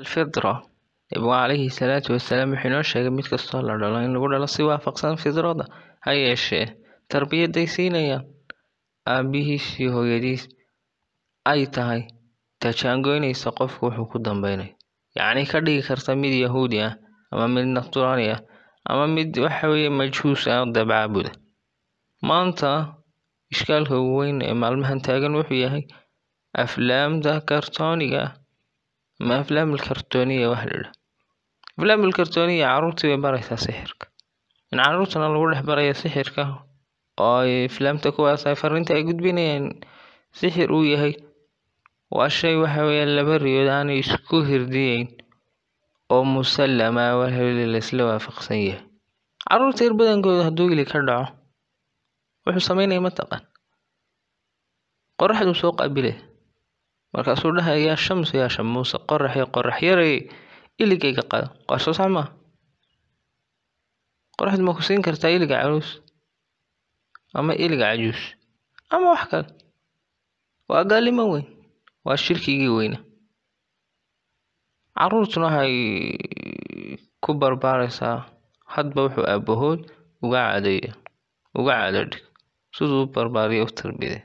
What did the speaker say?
Alfitra Nabigu calayhi salaatu wasalaam wuxuu inoo sheegay mid kastoo la dhalo in lagu dhalo si waafaqsan fitrada ha yeeshee tarbiyaday siinayaan aabihiis iyo hooyadiis ay tahay tajaangoynaysa qofku wuxuu ku dambaynayo yacnii ka dhigi karta mid yahuudi ah ama mid nasraani ah ama mid waxa weeye majhuus ah oo dabcaabuda maanta ishkaalka ugu weyn ee maalmahan taagan wuxuu yahay aflaamda kartooniga ah ma aflaam alkartoniya wax la dhaho aflaam alkartoniya caruurtii bay baraysaa sixirka in caruurtana lagu dhex barayo sixirka oo ay aflaamta kuwaas ay fariinta ay gudbinayaan sixir uu yahay waa shay waxa weeyaan laba riyood aanay isku hirdiyeyn oo musallama wahawli laysla waafaqsan yahay caruurta ir badankooda hadduu ili ka dhaco wuxuu samaynaya mataqaan qoraxduu soo qaabilaya markaasuu dhahay yaa shamsu yaa shamuuse qoraxy qorax yaray iligayga qaado waa soo sax maaha qoraxdu ma ku siin kartaa iliga caruus ama iliga cajuus ama wax kale waa gaalimo weyn waa shirkigii weyna caruurtuna waxay ku barbaaraysaa hadba wuxuu aabahood uga caadeeya uga caado siduu u barbaariya u tarbiyada